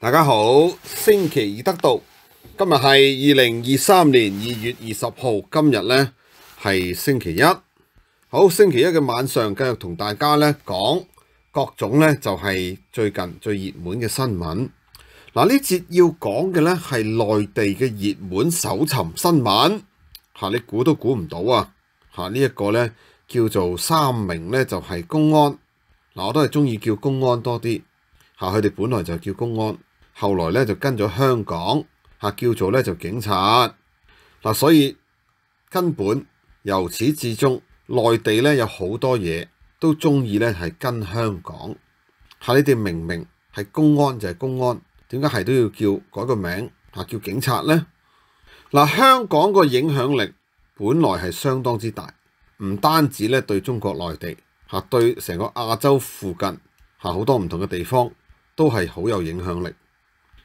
大家好，星期二得到，今日系二零二三年二月二十号，今日呢系星期一，好星期一嘅晚上继续同大家咧讲各种呢就系最近最热门嘅新闻。嗱呢节要讲嘅呢系内地嘅热门搜寻新闻，吓你估都估唔到啊！吓呢一个呢叫做三名呢就系公安，嗱我都系中意叫公安多啲，吓佢哋本来就叫公安。後來咧就跟咗香港嚇叫做咧就警察嗱，所以根本由始至終內地咧有好多嘢都中意咧係跟香港嚇，你哋明明係公安就係公安，點解係都要叫改個名嚇叫警察咧？嗱，香港個影響力本來係相當之大，唔單止咧對中國內地嚇對成個亞洲附近嚇好多唔同嘅地方都係好有影響力。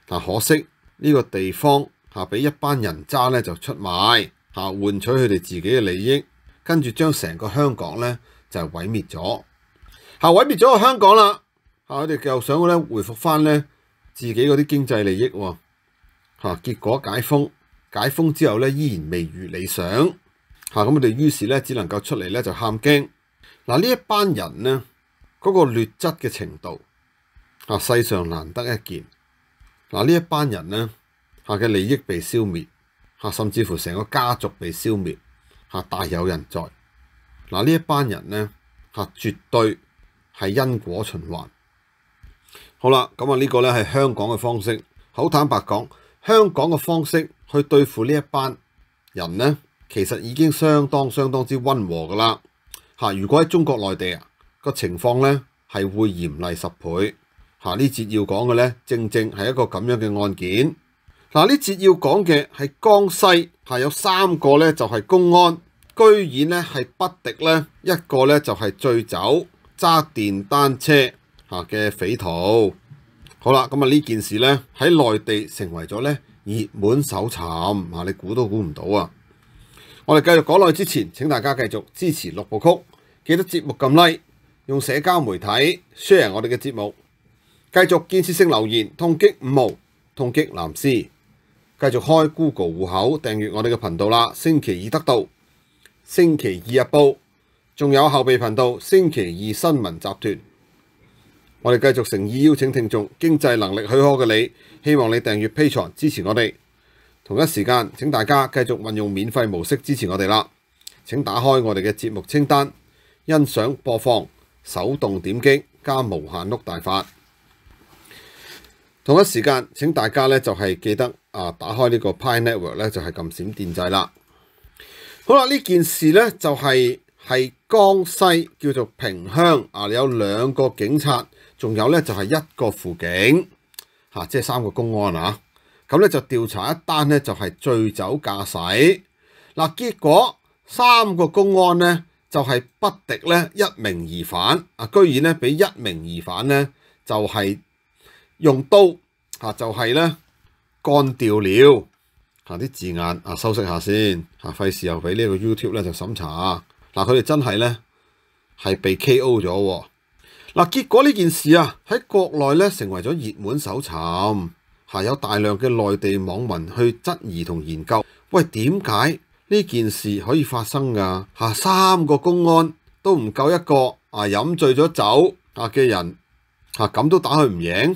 嗱，可惜呢個地方嚇俾一班人渣咧就出賣嚇，換取佢哋自己嘅利益，跟住將成個香港咧就毀滅咗嚇，毀滅咗個香港啦嚇，我哋又想咧回復翻咧自己嗰啲經濟利益喎嚇，結果解封解封之後咧依然未如理想嚇，咁我哋於是咧只能夠出嚟咧就喊驚嗱，呢一班人咧嗰個劣質嘅程度啊！世上難得一見。嗱，呢一班人咧，嚇嘅利益被消滅，嚇甚至乎成個家族被消滅，嚇大有人在。嗱，呢一班人咧，嚇絕對係因果循環。好啦，咁啊呢個咧係香港嘅方式。好坦白講，香港嘅方式去對付呢一班人咧，其實已經相當相當之温和噶啦。嚇，如果喺中國內地啊，個情況咧係會嚴厲十倍。嗱，呢節要講嘅咧，正正係一個咁樣嘅案件。嗱，呢節要講嘅係江西，系有三個咧就係公安，居然咧係不敵咧一個咧就係醉酒揸電單車吓嘅匪徒。好啦，咁啊呢件事咧喺內地成為咗咧熱門搜查，嚇，你估都估唔到啊！我哋繼續講落去之前，請大家繼續支持六部曲，記得節目咁 Like，用社交媒體 share 我哋嘅節目。继续建设性留言，痛击五毛，痛击藍絲。继续开 Google 户口订阅我哋嘅频道啦。星期二得到，星期二日报，仲有后备频道。星期二新闻集团，我哋继续诚意邀请听众，经济能力许可嘅你，希望你订阅披财支持我哋。同一时间，请大家继续运用免费模式支持我哋啦。请打开我哋嘅节目清单，欣赏播放，手动点击加无限碌大法。同一時間，請大家咧就係記得啊，打開呢個 Pi Network 咧就係撳閃電掣啦。好啦，呢件事咧就係係江西叫做萍鄉啊，有兩個警察，仲有咧就係一個輔警嚇，即係三個公安啊。咁咧就調查一單咧就係醉酒駕駛嗱，結果三個公安咧就係不敵咧一名疑犯啊，居然咧俾一名疑犯咧就係。用刀啊，就係咧，乾掉了嚇啲字眼啊，修飾下先嚇，費事又俾呢個 YouTube 咧就審查。嗱，佢哋真係咧係被 KO 咗。嗱，結果呢件事啊喺國內咧成為咗熱門搜尋，係有大量嘅內地網民去質疑同研究。喂，點解呢件事可以發生㗎？嚇三個公安都唔夠一個啊，飲醉咗酒啊嘅人嚇咁都打佢唔贏。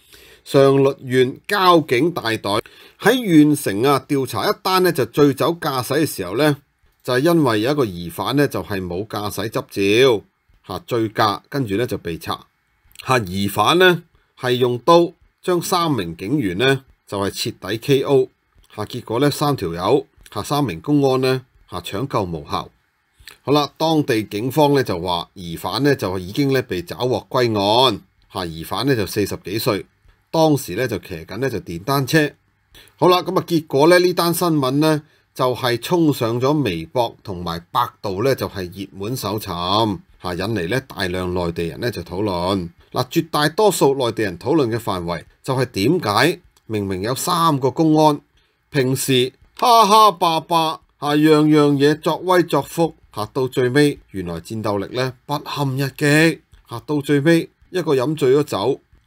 上律縣交警大隊喺縣城啊調查一單咧就醉酒駕駛嘅時候咧，就係因為有一個疑犯咧就係冇駕駛執照吓醉駕，跟住咧就被查吓疑犯咧係用刀將三名警員咧就係徹底 K.O. 吓，結果咧三條友吓三名公安咧吓搶救無效，好啦，當地警方咧就話疑犯咧就已經咧被抓獲歸案吓，疑犯咧就四十幾歲。當時咧就騎緊咧就電單車，好啦咁啊結果咧呢單新聞咧就係衝上咗微博同埋百度咧就係熱門搜尋嚇引嚟咧大量內地人咧就討論嗱絕大多數內地人討論嘅範圍就係點解明明有三個公安平時哈哈霸霸嚇樣樣嘢作威作福嚇到最尾原來戰鬥力咧不堪一擊嚇到最尾一個飲醉咗酒，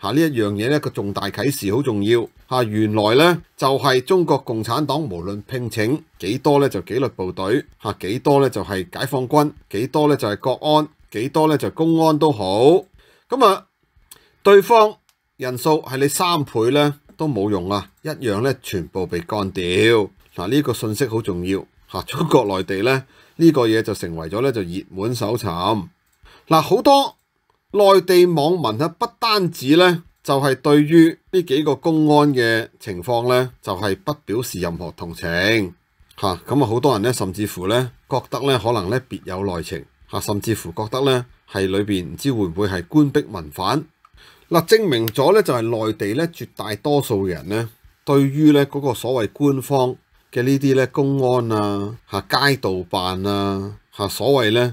嚇呢一樣嘢咧個重大啟示好重要嚇，原來咧就係中國共產黨無論聘請幾多咧就紀律部隊嚇，幾多咧就係解放軍，幾多咧就係國安，幾多咧就公安都好。咁啊，對方人數係你三倍咧都冇用啊，一樣咧全部被幹掉。嗱呢個信息好重要嚇，中國內地咧呢個嘢就成為咗咧就熱門搜尋。嗱好多。内地网民啊，不单止咧，就系对于呢几个公安嘅情况咧，就系不表示任何同情吓，咁啊，好多人咧，甚至乎咧，觉得咧，可能咧，别有内情吓，甚至乎觉得咧，系里边唔知会唔会系官逼民反嗱，证明咗咧，就系内地咧，绝大多数嘅人咧，对于咧嗰个所谓官方嘅呢啲咧，公安啊吓、街道办啊吓、所谓咧。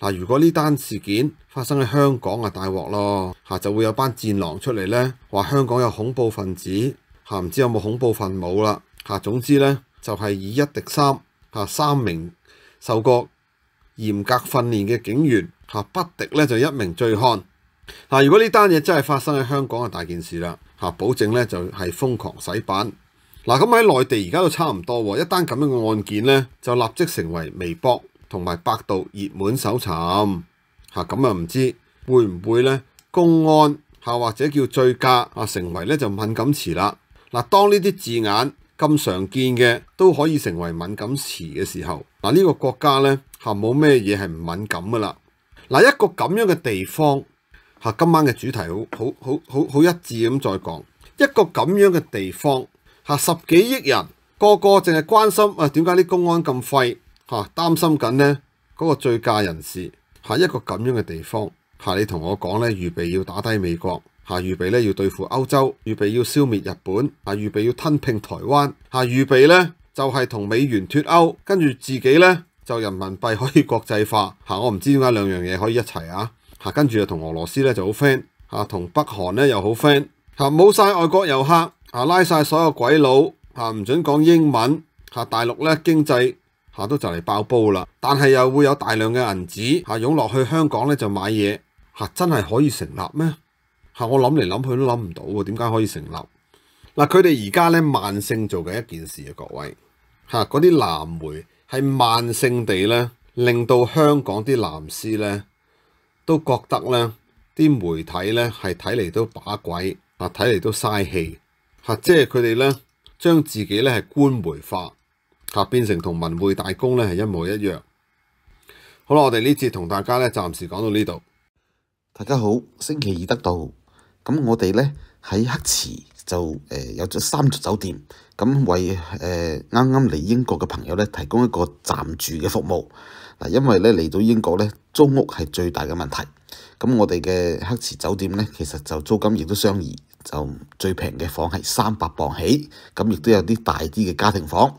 嗱，如果呢單事件發生喺香港啊，大鑊咯嚇，就會有班戰狼出嚟咧，話香港有恐怖分子嚇，唔知有冇恐怖份冇啦嚇。總之咧，就係以一敵三嚇，三名受過嚴格訓練嘅警員嚇不敵咧就一名罪漢。嗱，如果呢單嘢真係發生喺香港啊，大件事啦嚇，保證咧就係瘋狂洗版。嗱，咁喺內地而家都差唔多，一單咁樣嘅案件咧，就立即成為微博。同埋百度熱門搜尋嚇咁啊，唔知會唔會咧？公安嚇或者叫醉駕啊，成為咧就敏感詞啦。嗱，當呢啲字眼咁常見嘅都可以成為敏感詞嘅時候，嗱呢個國家咧嚇冇咩嘢係唔敏感噶啦。嗱一個咁樣嘅地方嚇，今晚嘅主題好好好好好一致咁再講一個咁樣嘅地方嚇，十幾億人個個淨係關心啊，點解啲公安咁廢？嚇！擔心緊咧嗰個醉駕人士喺一個咁樣嘅地方嚇。你同我講咧，預備要打低美國嚇，預備咧要對付歐洲，預備要消滅日本嚇，預備要吞併台灣嚇，預備咧就係同美元脱歐，跟住自己咧就人民幣可以國際化嚇。我唔知點解兩樣嘢可以一齊啊嚇。跟住又同俄羅斯咧就好 friend 嚇，同北韓咧又好 friend 嚇。冇曬外國遊客嚇，拉曬所有鬼佬嚇，唔准講英文嚇。大陸咧經濟。下都就嚟爆煲啦，但係又會有大量嘅銀紙吓涌落去香港咧，就買嘢吓，真係可以成立咩？吓我諗嚟諗去都諗唔到喎，點解可以成立？嗱，佢哋而家咧慢性做嘅一件事啊，各位吓嗰啲藍媒係慢性地咧，令到香港啲藍絲咧都覺得咧啲媒體咧係睇嚟都把鬼啊，睇嚟都嘥氣吓，即係佢哋咧將自己咧係官媒化。合編成同文匯大公咧係一模一樣。好啦，我哋呢節同大家咧暫時講到呢度。大家好，星期二得到咁我哋咧喺黑池就誒有咗三座酒店，咁為啱啱嚟英國嘅朋友咧提供一個暫住嘅服務嗱，因為咧嚟到英國咧租屋係最大嘅問題。咁我哋嘅黑池酒店咧其實就租金亦都相宜，就最平嘅房係三百磅起，咁亦都有啲大啲嘅家庭房。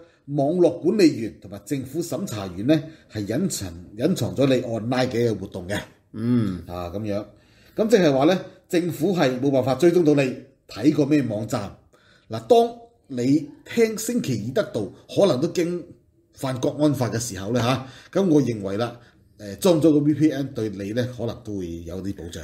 網絡管理員同埋政府審查員咧，係隱藏隱藏咗你按捺嘅活動嘅，嗯啊咁樣，咁即係話咧，政府係冇辦法追蹤到你睇過咩網站。嗱，當你聽星期二得到可能都經犯國安法嘅時候咧咁我認為啦，裝咗個 VPN 對你咧可能都會有啲保障。